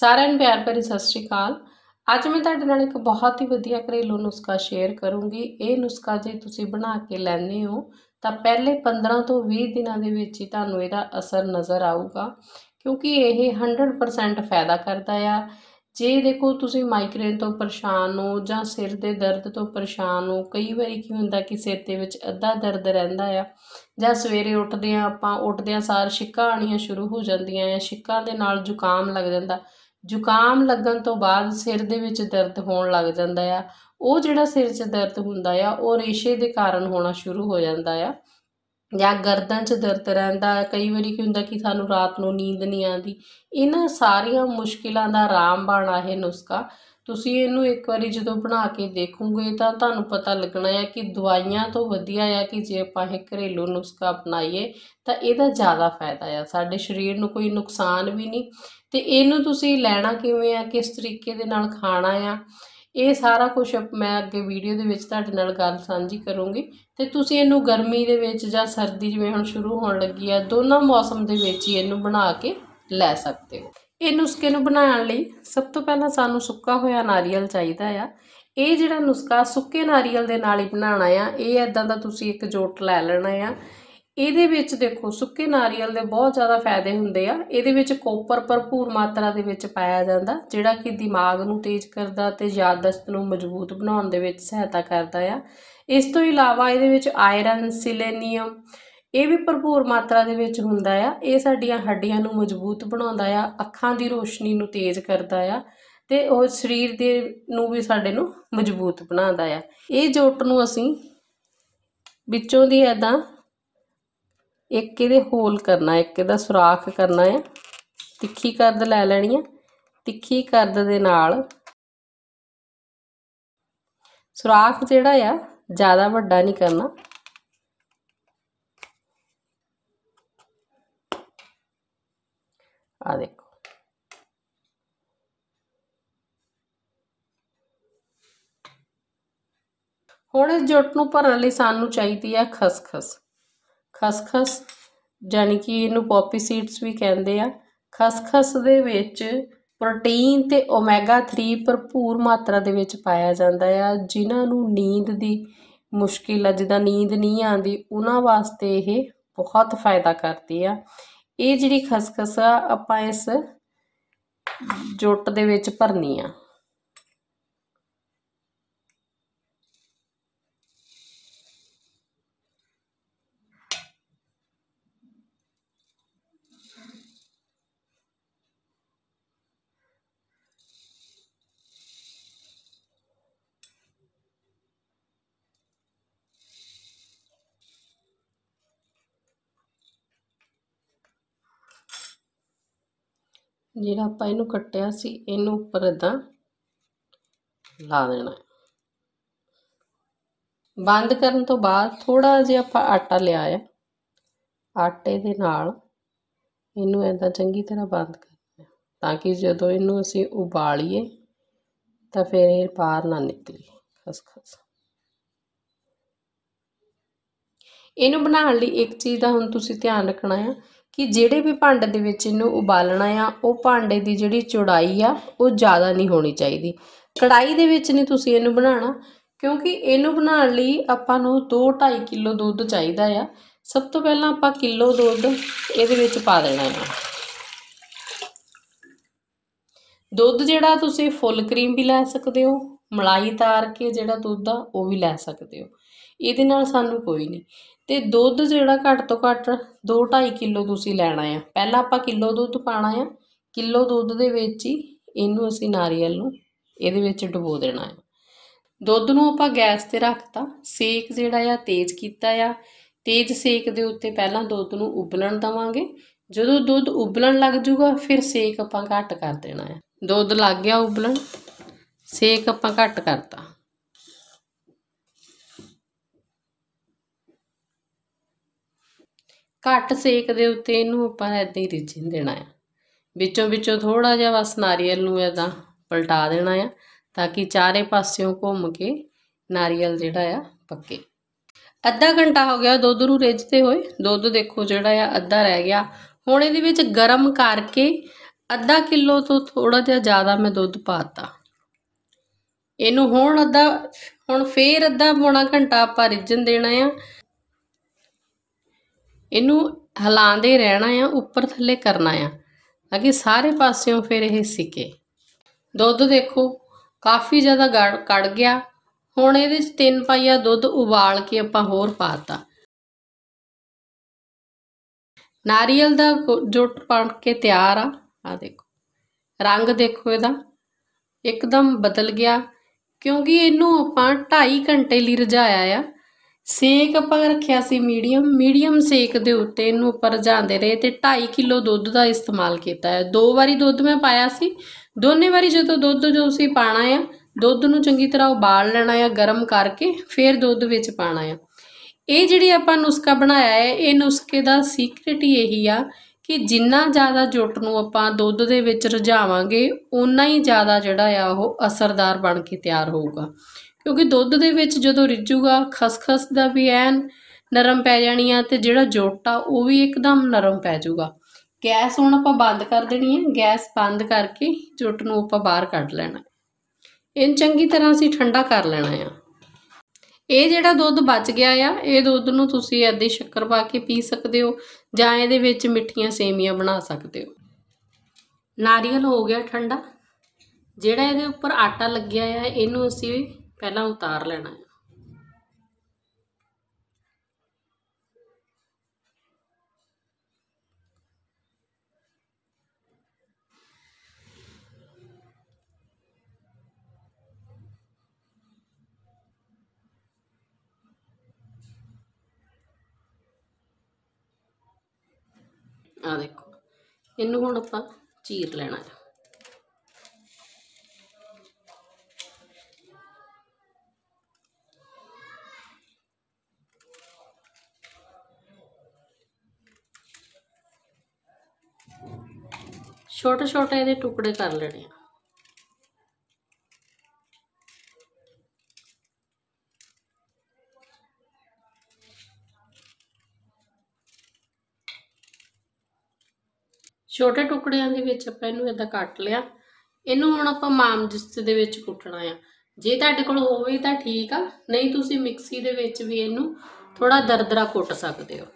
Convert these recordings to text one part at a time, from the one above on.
ਸਾਰਿਆਂ ਨੂੰ ਪਿਆਰ ਭਰੀ ਸਤਿ ਸ਼੍ਰੀ ਅਕਾਲ ਅੱਜ ਮੈਂ ਤੁਹਾਡੇ ਨਾਲ ਇੱਕ ਬਹੁਤ ਹੀ ਵਧੀਆ ਘਰੇਲੂ ਨੁਸਖਾ ਸ਼ੇਅਰ ਕਰੂੰਗੀ ਇਹ ਨੁਸਖਾ ਜੇ ਤੁਸੀਂ ਬਣਾ ਕੇ ਲੈਣੇ ਹੋ ਤਾਂ ਪਹਿਲੇ 15 ਤੋਂ 20 ਦਿਨਾਂ ਦੇ ਵਿੱਚ ਹੀ ਤੁਹਾਨੂੰ ਇਹਦਾ ਅਸਰ ਨਜ਼ਰ ਆਊਗਾ ਕਿਉਂਕਿ ਇਹ 100% ਫਾਇਦਾ ਕਰਦਾ ਆ ਜੇ ਦੇਖੋ ਤੁਸੀਂ ਮਾਈਗ੍ਰੇਨ ਤੋਂ ਪਰੇਸ਼ਾਨ ਹੋ ਜਾਂ ਸਿਰ ਦੇ ਦਰਦ ਤੋਂ ਪਰੇਸ਼ਾਨ ਹੋ ਕਈ ਵਾਰੀ ਕੀ ਹੁੰਦਾ ਕਿ ਸਿਰ ਦੇ ਵਿੱਚ ਅੱਧਾ ਦਰਦ ਰਹਿੰਦਾ ਆ ਜਾਂ ਸਵੇਰੇ ਉੱਠਦੇ ਆ ਆਪਾਂ ਉੱਠਦਿਆਂ ਸਾਰ ਛਿੱਕਾਂ ਆਣੀਆਂ ਸ਼ੁਰੂ ਹੋ ਜਾਂਦੀਆਂ ਆ ਛਿੱਕਾਂ ਦੇ ਨਾਲ ਜ਼ੁਕਾਮ ਲੱਗ ਜਾਂਦਾ ਜ਼ੁਕਾਮ ਲੱਗਣ ਤੋਂ ਬਾਅਦ ਸਿਰ ਦੇ ਵਿੱਚ ਦਰਦ ਹੋਣ ਲੱਗ ਜਾਂਦਾ ਆ ਉਹ ਜਿਹੜਾ ਸਿਰ 'ਚ ਦਰਦ ਹੁੰਦਾ ਆ ਉਹ ਰੇਸ਼ੇ ਦੇ ਕਾਰਨ ਹੋਣਾ ਸ਼ੁਰੂ ਹੋ ਜਾਂਦਾ ਆ ਜਾਂ ਗਰਦਨ 'ਚ ਦਰਦ ਰਹਿੰਦਾ ਕਈ ਵਾਰੀ ਕੀ ਹੁੰਦਾ ਕਿ ਸਾਨੂੰ ਰਾਤ ਨੂੰ ਨੀਂਦ ਨਹੀਂ ਆਉਂਦੀ ਇਹਨਾਂ ਸਾਰੀਆਂ ਮੁਸ਼ਕਿਲਾਂ ਦਾ ਰਾਮਬਾਣ ਆ ਇਹ ਨੁਸਖਾ ਤੁਸੀਂ ਇਹਨੂੰ ਇੱਕ ਵਾਰੀ ਜਦੋਂ ਬਣਾ ਕੇ ਦੇਖੋਗੇ ਤਾਂ ਤੁਹਾਨੂੰ ਪਤਾ ਲੱਗਣਾ ਹੈ ਕਿ ਦਵਾਈਆਂ ਤੋਂ ਵਧੀਆ ਹੈ ਕਿ ਜੇ ਆਪਾਂ ਇਹ ਘਰੇਲੂ ਨੁਸਖਾ ਅਪਣਾਈਏ ਤਾਂ ਇਹਦਾ ਜ਼ਿਆਦਾ ਫਾਇਦਾ ਹੈ ਸਾਡੇ ਸਰੀਰ ਨੂੰ ਕੋਈ ਨੁਕਸਾਨ ਵੀ ਨਹੀਂ ਤੇ ਇਹਨੂੰ ਤੁਸੀਂ ਲੈਣਾ ਕਿਵੇਂ ਆ ਕਿਸ ਤਰੀਕੇ ਦੇ ਨਾਲ ਖਾਣਾ ਆ ਇਹ ਸਾਰਾ ਕੁਝ ਮੈਂ ਅੱਗੇ ਵੀਡੀਓ ਦੇ ਵਿੱਚ ਤੁਹਾਡੇ ਨਾਲ ਗੱਲ ਸਾਂਝੀ ਕਰੂੰਗੀ ਤੇ ਤੁਸੀਂ ਇਹਨੂੰ ਗਰਮੀ ਦੇ ਵਿੱਚ ਜਾਂ ਸਰਦੀ ਜਿਵੇਂ ਹੁਣ ਸ਼ੁਰੂ ਹੋਣ ਲੱਗੀ ਆ ਦੋਨਾਂ ਮੌਸਮ ਦੇ ਵਿੱਚ ਹੀ ਇਹਨੂੰ ਬਣਾ ਕੇ ਲੈ ਸਕਦੇ ਹੋ ਇਹ ਨੁਸਖੇ ਨੂੰ ਬਣਾਉਣ ਲਈ ਸਭ ਤੋਂ ਪਹਿਲਾਂ ਸਾਨੂੰ ਸੁੱਕਾ ਹੋਇਆ ਨਾਰੀਅਲ ਚਾਹੀਦਾ ਆ ਇਹ ਜਿਹੜਾ ਨੁਸਖਾ ਸੁੱਕੇ ਨਾਰੀਅਲ ਦੇ ਨਾਲ ਹੀ ਬਣਾਉਣਾ ਆ ਇਹ ਐਦਾਂ ਦਾ ਤੁਸੀਂ ਇੱਕ ਜੋਟ ਲੈ ਲੈਣਾ ਆ ਇਹਦੇ ਵਿੱਚ ਦੇਖੋ ਸੁੱਕੇ ਨਾਰੀਅਲ ਦੇ ਬਹੁਤ ਜ਼ਿਆਦਾ ਫਾਇਦੇ ਹੁੰਦੇ ਆ ਇਹਦੇ ਵਿੱਚ ਕੋਪਰ ਭਰਪੂਰ ਮਾਤਰਾ ਦੇ ਵਿੱਚ ਪਾਇਆ ਜਾਂਦਾ ਜਿਹੜਾ ਕਿ ਦਿਮਾਗ ਨੂੰ ਤੇਜ਼ ਕਰਦਾ ਤੇ ਯਾਦਦਾਸ਼ਤ ਨੂੰ ਮਜ਼ਬੂਤ ਬਣਾਉਣ ਦੇ ਵਿੱਚ ਸਹਾਇਤਾ ਕਰਦਾ ਆ ਇਸ ਤੋਂ ਇਲਾਵਾ ਇਹਦੇ ਵਿੱਚ ਆਇਰਨ ਸਿਲੇਨੀਅਮ ਇਹ ਵੀ ਭਰਪੂਰ ਮਾਤਰਾ ਦੇ ਵਿੱਚ ਹੁੰਦਾ ਆ ਇਹ ਸਾਡੀਆਂ ਹੱਡੀਆਂ ਨੂੰ ਮਜ਼ਬੂਤ ਬਣਾਉਂਦਾ ਆ ਅੱਖਾਂ ਦੀ ਰੋਸ਼ਨੀ ਨੂੰ ਤੇਜ਼ ਕਰਦਾ ਆ ਤੇ ਉਹ ਸਰੀਰ ਦੇ ਨੂੰ ਵੀ ਸਾਡੇ ਨੂੰ ਮਜ਼ਬੂਤ ਬਣਾਉਂਦਾ ਆ ਇਹ ਜੋਟ ਨੂੰ ਅਸੀਂ ਵਿੱਚੋਂ ਦੀ ਐਦਾਂ ਇੱਕ ਇਹਦੇ ਹੋਲ ਕਰਨਾ ਇੱਕ ਇਹਦਾ ਸੁਰਾਖ ਕਰਨਾ ਆ ਤਿੱਖੀ ਕਰਦ ਲੈ ਲੈਣੀ ਆ ਤਿੱਖੀ ਕਰਦ ਦੇ ਨਾਲ ਸੁਰਾਖ ਜਿਹੜਾ ਆ ਜ਼ਿਆਦਾ ਵੱਡਾ ਨਹੀਂ ਕਰਨਾ ਆ ਦੇਖੋ ਹੁਣ ਇਸ ਜੁੱਟ ਨੂੰ ਭਰਨ ਲਈ ਸਾਨੂੰ ਚਾਹੀਦੀ ਹੈ ਖਸਖਸ ਖਸਖਸ ਜਾਨੀ ਕਿ ਇਹਨੂੰ ਪੌਪੀ ਸੀਡਸ ਵੀ ਕਹਿੰਦੇ ਆ ਖਸਖਸ ਦੇ ਵਿੱਚ ਪ੍ਰੋਟੀਨ ਤੇ ਓਮੇਗਾ 3 ਭਰਪੂਰ ਮਾਤਰਾ ਦੇ ਵਿੱਚ ਪਾਇਆ ਜਾਂਦਾ ਆ ਜਿਨ੍ਹਾਂ ਨੂੰ ਨੀਂਦ ਦੀ ਮੁਸ਼ਕਿਲ ਆ ਜਿੱਦਾਂ ਨੀਂਦ ਨਹੀਂ ਆਉਂਦੀ ਉਹਨਾਂ ਵਾਸਤੇ ਇਹ ਬਹੁਤ ਫਾਇਦਾ ਕਰਦੀ ਆ ਇਹ ਜਿਹੜੀ ਖਸਖਸ ਆ ਆਪਾਂ ਇਸ ਜੁੱਟ ਦੇ ਵਿੱਚ ਭਰਨੀ ਆ ਜਿਹੜਾ ਆਪਾਂ ਇਹਨੂੰ ਕੱਟਿਆ ਸੀ ਇਹਨੂੰ ਉੱਪਰ ਇਦਾਂ ਲਾ ਦੇਣਾ ਬੰਦ ਕਰਨ ਤੋਂ ਬਾਅਦ ਥੋੜਾ ਜਿਹਾ ਆਪਾਂ ਆਟਾ ਲਿਆ ਆ ਆਟੇ ਦੇ ਨਾਲ ਇਹਨੂੰ ਐਦਾਂ ਚੰਗੀ ਤਰ੍ਹਾਂ ਬੰਦ ਕਰਨਾ ਤਾਂ ਕਿ ਜਦੋਂ ਇਹਨੂੰ ਅਸੀਂ ਉਬਾਲੀਏ ਤਾਂ ਫਿਰ ਇਹ ਬਾਹਰ ਨਾ ਨਿਕਲੇ ਖਸਖਸ ਇਹਨੂੰ ਬਣਾਉਣ ਲਈ ਇੱਕ ਚੀਜ਼ ਦਾ ਹੁਣ ਤੁਸੀਂ ਧਿਆਨ ਰੱਖਣਾ ਆ ਕਿ ਜਿਹੜੇ ਵੀ ਭਾਂਡੇ ਦੇ ਵਿੱਚ ਇਹਨੂੰ ਉਬਾਲਣਾ ਆ ਉਹ ਭਾਂਡੇ ਦੀ ਜਿਹੜੀ ਚੌੜਾਈ ਆ ਉਹ ਜ਼ਿਆਦਾ ਨਹੀਂ ਹੋਣੀ ਚਾਹੀਦੀ ਕੜਾਈ ਦੇ ਵਿੱਚ ਨਹੀਂ ਤੁਸੀਂ ਇਹਨੂੰ ਬਣਾਉਣਾ ਕਿਉਂਕਿ ਇਹਨੂੰ ਬਣਾਉਣ ਲਈ ਆਪਾਂ ਨੂੰ 2.5 ਕਿਲੋ ਦੁੱਧ ਚਾਹੀਦਾ ਆ ਸਭ ਤੋਂ ਪਹਿਲਾਂ ਆਪਾਂ ਕਿਲੋ ਦੁੱਧ ਇਹਦੇ ਵਿੱਚ ਪਾ ਦੇਣਾ ਹੈ ਦੁੱਧ ਜਿਹੜਾ ਤੁਸੀਂ ਫੁੱਲ ਕਰੀਮ ਵੀ ਲੈ ਸਕਦੇ ਹੋ ਮਲਾਈ ਤਾਰ ਕੇ ਜਿਹੜਾ ਦੁੱਧ ਆ ਉਹ ਵੀ ਲੈ ਸਕਦੇ ਹੋ ਇਹਦੇ ਨਾਲ ਸਾਨੂੰ ਕੋਈ ਨਹੀਂ ਤੇ ਦੁੱਧ ਜਿਹੜਾ ਘੱਟ ਤੋਂ ਘੱਟ 2.5 ਕਿਲੋ ਤੁਸੀਂ ਲੈਣਾ ਆ ਪਹਿਲਾਂ ਆਪਾਂ ਕਿਲੋ ਦੁੱਧ ਪਾਣਾ ਆ ਕਿਲੋ ਦੁੱਧ ਦੇ ਵਿੱਚ ਹੀ ਇਹਨੂੰ ਅਸੀਂ ਨਾਰੀਅਲ ਨੂੰ ਇਹਦੇ ਵਿੱਚ ਡੁਬੋ ਦੇਣਾ ਆ ਦੁੱਧ ਨੂੰ ਆਪਾਂ ਗੈਸ ਤੇ ਰੱਖਤਾ ਸੇਕ ਜਿਹੜਾ ਆ ਤੇਜ਼ ਕੀਤਾ ਆ ਤੇਜ਼ ਸੇਕ ਦੇ ਉੱਤੇ ਪਹਿਲਾਂ ਦੁੱਧ ਨੂੰ ਉਬਲਣ ਦਵਾਂਗੇ ਜਦੋਂ ਦੁੱਧ ਉਬਲਣ ਲੱਗ ਜੂਗਾ ਫਿਰ ਸੇਕ ਆਪਾਂ ਘੱਟ ਕਰ ਦੇਣਾ ਆ ਦੁੱਧ ਲੱਗ ਗਿਆ ਉਬਲਣ ਸੇਕ ਆਪਾਂ ਘੱਟ ਕਰਤਾ ਘੱਟ ਸੇਕ ਦੇ ਉੱਤੇ ਇਹਨੂੰ ਆਪਾਂ ਐਦਾਂ ਹੀ ਰਿਝਣ ਦੇਣਾ ਆ ਵਿੱਚੋਂ ਵਿੱਚੋਂ ਥੋੜਾ ਜਿਹਾ ਬਸ ਨਾਰੀਅਲ ਨੂੰ ਐਦਾਂ ਪਲਟਾ ਦੇਣਾ ਆ ਤਾਂ ਕਿ ਚਾਰੇ ਪਾਸਿਓਂ ਘੁੰਮ ਕੇ ਨਾਰੀਅਲ ਜਿਹੜਾ ਆ ਪੱਕੇ ਅੱਧਾ ਘੰਟਾ ਹੋ ਗਿਆ ਦੁੱਧ ਨੂੰ ਰਿਝਦੇ ਹੋਏ ਦੁੱਧ ਦੇਖੋ ਜਿਹੜਾ ਆ ਅੱਧਾ ਰਹਿ ਗਿਆ ਹੁਣ ਇਹਦੇ ਵਿੱਚ ਗਰਮ ਕਰਕੇ ਅੱਧਾ ਕਿਲੋ ਤੋਂ ਥੋੜਾ ਜਿਹਾ ਜ਼ਿਆਦਾ ਮੈਂ ਦੁੱਧ ਪਾਤਾ ਇਹਨੂੰ ਹੁਣ ਅੱਧਾ ਹੁਣ ਫੇਰ ਅੱਧਾ ਪੌਣਾ ਘੰਟਾ ਆਪਾਂ ਰਿਝਣ ਦੇਣਾ ਆ ਇਹਨੂੰ ਹਲਾਉਂਦੇ ਰਹਿਣਾ ਆ ਉੱਪਰ ਥੱਲੇ ਕਰਨਾ ਆ ਤਾਂ ਕਿ ਸਾਰੇ ਪਾਸਿਓਂ ਫਿਰ ਇਹ ਸਿਕੇ ਦੁੱਧ ਦੇਖੋ ਕਾਫੀ ਜ਼ਿਆਦਾ ਕੜ ਗਿਆ ਹੁਣ ਇਹਦੇ ਵਿੱਚ ਤਿੰਨ ਪਾਈਆ ਦੁੱਧ ਉਬਾਲ ਕੇ ਆਪਾਂ ਹੋਰ ਪਾਤਾ ਨਾਰੀਅਲ ਦਾ ਜੁੱਟ ਪਾਣ ਕੇ ਤਿਆਰ ਆ ਆ ਦੇਖੋ ਰੰਗ ਦੇਖੋ ਇਹਦਾ ਇੱਕਦਮ ਬਦਲ ਗਿਆ ਕਿਉਂਕਿ ਇਹਨੂੰ ਆਪਾਂ 2.5 ਘੰਟੇ ਲਈ ਰਝਾਇਆ ਆ ਸੇਕ ਆਪਾਂ ਰੱਖਿਆ ਸੀ ਮੀਡੀਅਮ ਮੀਡੀਅਮ ਸੇਕ ਦੇ ਉੱਤੇ ਇਹਨੂੰ ਉੱਪਰ ਜਾਂਦੇ ਰਹੇ ਤੇ 2.5 ਕਿਲੋ ਦੁੱਧ ਦਾ ਇਸਤੇਮਾਲ ਕੀਤਾ ਹੈ ਦੋ ਵਾਰੀ ਦੁੱਧ ਮੈਂ ਪਾਇਆ ਸੀ ਦੋਨੇ ਵਾਰੀ ਜਦੋਂ ਦੁੱਧ ਜੋ ਤੁਸੀਂ ਪਾਣਾ ਆ ਦੁੱਧ ਨੂੰ ਚੰਗੀ ਤਰ੍ਹਾਂ ਉਬਾਲ ਲੈਣਾ ਆ ਗਰਮ ਕਰਕੇ ਫਿਰ ਦੁੱਧ ਵਿੱਚ ਪਾਣਾ ਆ ਇਹ ਜਿਹੜੀ ਆਪਾਂ ਨੁਸਖਾ ਬਣਾਇਆ ਹੈ ਇਹ ਨੁਸਖੇ ਦਾ ਸੀਕ੍ਰੀਟ ਹੀ ਇਹੀ ਆ ਕਿ ਜਿੰਨਾ ਜ਼ਿਆਦਾ ਜੁੱਟ ਨੂੰ ਆਪਾਂ ਦੁੱਧ ਦੇ ਵਿੱਚ ਰਝਾਵਾਂਗੇ ਉਨਾ ਹੀ ਜ਼ਿਆਦਾ ਜਿਹੜਾ ਆ ਉਹ ਅਸਰਦਾਰ ਬਣ ਕੇ ਤਿਆਰ ਹੋਊਗਾ ਕਿਉਂਕਿ ਦੁੱਧ ਦੇ ਵਿੱਚ ਜਦੋਂ ਰਿੱਝੂਗਾ ਖਸਖਸ ਦਾ ਵੀ ਐਨ ਨਰਮ ਪੈ ਜਾਣੀ ਆ ਤੇ ਜਿਹੜਾ ਜੋਟਾ ਉਹ ਵੀ ਇੱਕਦਮ ਨਰਮ ਪੈ ਜਾਊਗਾ ਗੈਸ ਹੁਣ ਆਪਾਂ ਬੰਦ ਕਰ ਦੇਣੀ ਹੈ ਗੈਸ ਬੰਦ ਕਰਕੇ ਜੁੱਟ ਨੂੰ ਆਪਾਂ ਬਾਹਰ ਕੱਢ ਲੈਣਾ ਇਹਨ ਚੰਗੀ ਤਰ੍ਹਾਂ ਅਸੀਂ ਠੰਡਾ ਕਰ ਲੈਣਾ ਆ ਇਹ ਜਿਹੜਾ ਦੁੱਧ ਬਚ ਗਿਆ ਆ ਇਹ ਦੁੱਧ ਨੂੰ ਤੁਸੀਂ ਐਦੀ ਸ਼ੱਕਰ ਪਾ ਕੇ ਪੀ ਸਕਦੇ ਹੋ ਜਾਂ ਇਹਦੇ ਵਿੱਚ ਮਿੱਠੀਆਂ ਸੇਮੀਆਂ ਬਣਾ ਸਕਦੇ ਹੋ ਨਾਰੀਅਲ ਹੋ ਗਿਆ ਠੰਡਾ ਜਿਹੜਾ ਇਹਦੇ ਉੱਪਰ ਆਟਾ ਲੱਗਿਆ ਆ ਇਹਨੂੰ ਅਸੀਂ ਪਹਿਲਾਂ ਉਤਾਰ ਲੈਣਾ ਹੈ ਆ ਦੇਖੋ ਇਹਨੂੰ ਹੁਣ ਆਪਾਂ ਚੀਰ ਲੈਣਾ ਹੈ ਛੋਟੇ ਛੋਟੇ ਇਹਦੇ ਟੁਕੜੇ ਕਰ ਲੈਣੇ ਆ ਛੋਟੇ ਟੁਕੜਿਆਂ ਦੇ ਵਿੱਚ ਆਪਾਂ ਇਹਨੂੰ ਇਦਾਂ ਕੱਟ ਲਿਆ ਇਹਨੂੰ ਹੁਣ ਆਪਾਂ ਮਾਮ ਜਿਸਤੇ ਦੇ ਵਿੱਚ ਕੁੱਟਣਾ ਆ ਜੇ ਤੁਹਾਡੇ ਕੋਲ ਹੋਵੇ ਤਾਂ ਠੀਕ ਆ ਨਹੀਂ ਤੁਸੀਂ ਮਿਕਸੀ ਦੇ ਵਿੱਚ ਵੀ ਇਹਨੂੰ ਥੋੜਾ ਦਰਦਰਾ ਕੁੱਟ ਸਕਦੇ ਹੋ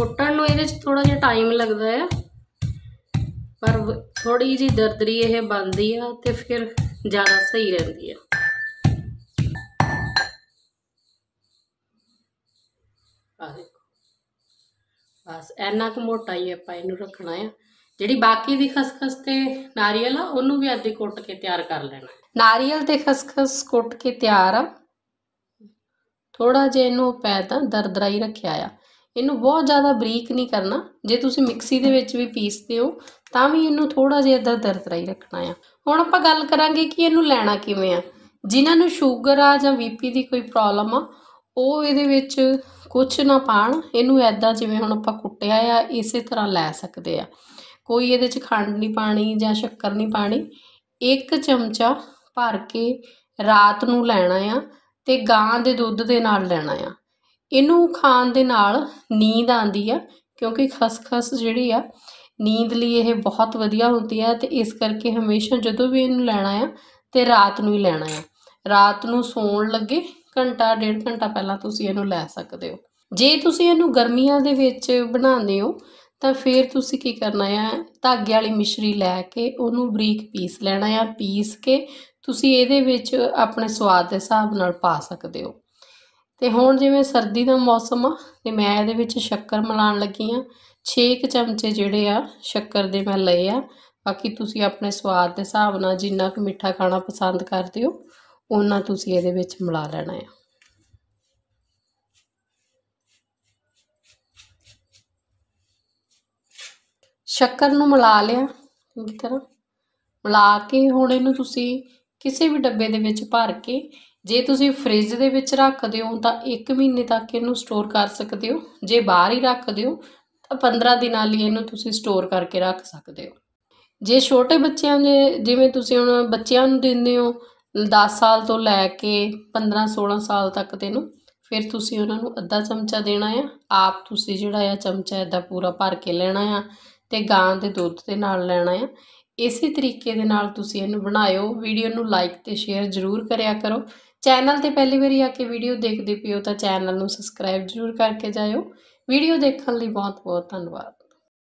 ਫੁੱਟਣ ਨੂੰ ਇਹਦੇ 'ਚ ਥੋੜਾ ਜਿਹਾ ਟਾਈਮ ਲੱਗਦਾ ਹੈ ਪਰ ਥੋੜੀ ਜੀ ਦਰਦਰੀ ਇਹ ਬਣਦੀ ਆ ਤੇ ਫਿਰ ਜ਼ਿਆਦਾ ਸਹੀ ਰਹਿੰਦੀ ਆ ਆ ਦੇਖੋ ਬਸ ਐਨਾ ਕੁ ਮੋਟਾ ਹੀ ਆਪਾਂ ਇਹਨੂੰ ਰੱਖਣਾ ਆ ਜਿਹੜੀ ਬਾਕੀ ਦੀ ਖਸਖਸ ਤੇ ਨਾਰੀਅਲ ਆ ਉਹਨੂੰ ਵੀ ਅੱਧੀ ਕੁੱਟ ਕੇ ਤਿਆਰ ਕਰ ਲੈਣਾ ਨਾਰੀਅਲ ਤੇ ਖਸਖਸ ਕੁੱਟ ਕੇ ਤਿਆਰ ਆ ਥੋੜਾ ਜਿਹਾ ਇਹਨੂੰ ਪੈ ਤਾਂ ਦਰਦਰਾਈ ਰੱਖਿਆ ਆ ਇਹਨੂੰ ਬਹੁਤ ਜ਼ਿਆਦਾ ਬਰੀਕ ਨਹੀਂ ਕਰਨਾ ਜੇ ਤੁਸੀਂ ਮਿਕਸੀ ਦੇ ਵਿੱਚ ਵੀ ਪੀਸਦੇ ਹੋ ਤਾਂ ਵੀ ਇਹਨੂੰ ਥੋੜਾ ਜਿਹਾ ਇਦਾਂ ਦਰਦਰਾ ਹੀ ਰੱਖਣਾ ਆ ਹੁਣ ਆਪਾਂ ਗੱਲ ਕਰਾਂਗੇ ਕਿ ਇਹਨੂੰ ਲੈਣਾ ਕਿਵੇਂ ਆ ਜਿਨ੍ਹਾਂ ਨੂੰ ਸ਼ੂਗਰ ਆ ਜਾਂ ਬੀਪੀ ਦੀ ਕੋਈ ਪ੍ਰੋਬਲਮ ਆ ਉਹ ਇਹਦੇ ਵਿੱਚ ਕੁਝ ਨਾ ਪਾਣ ਇਹਨੂੰ ਐਦਾਂ ਜਿਵੇਂ ਹੁਣ ਆਪਾਂ ਕੁੱਟਿਆ ਆ ਇਸੇ ਤਰ੍ਹਾਂ ਲੈ ਸਕਦੇ ਆ ਕੋਈ ਇਹਦੇ 'ਚ ਖੰਡ ਨਹੀਂ ਪਾਣੀ ਜਾਂ ਸ਼ੱਕਰ ਨਹੀਂ ਪਾਣੀ ਇੱਕ ਚਮਚਾ ਭਰ ਕੇ ਰਾਤ ਨੂੰ ਲੈਣਾ ਆ ਤੇ ਗਾਂ ਦੇ ਦੁੱਧ ਦੇ ਨਾਲ ਲੈਣਾ ਆ ਇਹਨੂੰ ਖਾਣ ਦੇ ਨਾਲ ਨੀਂਦ ਆਂਦੀ ਆ ਕਿਉਂਕਿ ਖਸਖਸ ਜਿਹੜੀ ਆ ਨੀਂਦ ਲਈ ਇਹ ਬਹੁਤ ਵਧੀਆ ਹੁੰਦੀ ਆ ਤੇ ਇਸ ਕਰਕੇ ਹਮੇਸ਼ਾ ਜਦੋਂ ਵੀ ਇਹਨੂੰ ਲੈਣਾ ਆ ਤੇ ਰਾਤ ਨੂੰ ਹੀ ਲੈਣਾ ਆ ਰਾਤ ਨੂੰ ਸੌਣ ਲੱਗੇ ਘੰਟਾ ਡੇਢ ਘੰਟਾ ਪਹਿਲਾਂ ਤੁਸੀਂ ਇਹਨੂੰ ਲੈ ਸਕਦੇ ਹੋ ਜੇ ਤੁਸੀਂ ਇਹਨੂੰ ਗਰਮੀਆਂ ਦੇ ਵਿੱਚ ਬਣਾਉਂਦੇ ਹੋ ਤਾਂ ਫਿਰ ਤੁਸੀਂ ਕੀ ਕਰਨਾ ਆ ਧਾਗੇ ਵਾਲੀ ਮਿਸ਼ਰੀ ਲੈ ਕੇ ਉਹਨੂੰ ਬਰੀਕ ਪੀਸ ਲੈਣਾ ਆ ਪੀਸ ਕੇ ਤੁਸੀਂ ਇਹਦੇ ਵਿੱਚ ਆਪਣੇ ਸਵਾਦ ਦੇ ਹਿਸਾਬ ਨਾਲ ਪਾ ਸਕਦੇ ਹੋ ਤੇ ਹੁਣ ਜਿਵੇਂ ਸਰਦੀ ਦਾ ਮੌਸਮ ਆ ਤੇ ਮੈਂ ਇਹਦੇ ਵਿੱਚ ਸ਼ੱਕਰ ਮਿਲਾਉਣ ਲੱਗੀ ਆ 6 ਕ ਚਮਚੇ ਜਿਹੜੇ ਆ ਸ਼ੱਕਰ ਦੇ ਮੈਂ ਲਏ ਆ ਬਾਕੀ ਤੁਸੀਂ ਆਪਣੇ ਸਵਾਦ ਦੇ ਹਿਸਾਬ ਨਾਲ ਜਿੰਨਾ ਕੁ ਮਿੱਠਾ ਖਾਣਾ ਪਸੰਦ ਕਰਦੇ ਹੋ ਉਹਨਾਂ ਤੁਸੀਂ ਇਹਦੇ ਵਿੱਚ ਮਿਲਾ ਲੈਣਾ ਆ ਸ਼ੱਕਰ ਨੂੰ ਮਿਲਾ ਲਿਆ ਚੰਗੀ ਤਰ੍ਹਾਂ ਮਿਲਾ ਕੇ ਹੁਣ ਇਹਨੂੰ ਤੁਸੀਂ ਕਿਸੇ ਵੀ ਡੱਬੇ ਦੇ ਵਿੱਚ ਭਰ ਕੇ ਜੇ ਤੁਸੀਂ ਫ੍ਰਿਜ ਦੇ ਵਿੱਚ ਰੱਖਦੇ ਹੋ ਤਾਂ 1 ਮਹੀਨੇ ਤੱਕ ਇਹਨੂੰ ਸਟੋਰ ਕਰ ਸਕਦੇ ਹੋ ਜੇ ਬਾਹਰ ਹੀ ਰੱਖਦੇ ਹੋ ਤਾਂ 15 ਦਿਨਾਂ ਲਈ ਇਹਨੂੰ ਤੁਸੀਂ ਸਟੋਰ ਕਰਕੇ ਰੱਖ ਸਕਦੇ ਹੋ ਜੇ ਛੋਟੇ ਬੱਚਿਆਂ ਦੇ ਜਿਵੇਂ ਤੁਸੀਂ ਹੁਣ ਬੱਚਿਆਂ ਨੂੰ ਦਿੰਦੇ ਹੋ 10 ਸਾਲ ਤੋਂ ਲੈ ਕੇ 15 16 ਸਾਲ ਤੱਕ ਦੇ ਨੂੰ ਫਿਰ ਤੁਸੀਂ ਉਹਨਾਂ ਨੂੰ ਅੱਧਾ ਚਮਚਾ ਦੇਣਾ ਆ ਆਪ ਤੁਸੀਂ ਜਿਹੜਾ ਆ ਚਮਚਾ ਇਹਦਾ ਪੂਰਾ ਭਰ ਕੇ ਲੈਣਾ ਆ ਤੇ ਗਾਂ ਦੇ ਦੁੱਧ ਦੇ ਨਾਲ ਲੈਣਾ ਆ ਇਸੇ ਤਰੀਕੇ ਦੇ ਨਾਲ ਤੁਸੀਂ ਇਹਨੂੰ ਬਣਾਇਓ ਵੀਡੀਓ ਨੂੰ ਲਾਈਕ ਤੇ ਸ਼ੇਅਰ ਜ਼ਰੂਰ ਕਰਿਆ ਕਰੋ ਚੈਨਲ ਤੇ ਪਹਿਲੀ ਵਾਰੀ ਆ ਕੇ ਵੀਡੀਓ ਦੇਖਦੇ ਪਿਓ ਤਾਂ ਚੈਨਲ ਨੂੰ ਸਬਸਕ੍ਰਾਈਬ ਜ਼ਰੂਰ ਕਰਕੇ ਜਾਇਓ ਵੀਡੀਓ ਦੇਖਣ ਲਈ ਬਹੁਤ ਬਹੁਤ ਧੰਨਵਾਦ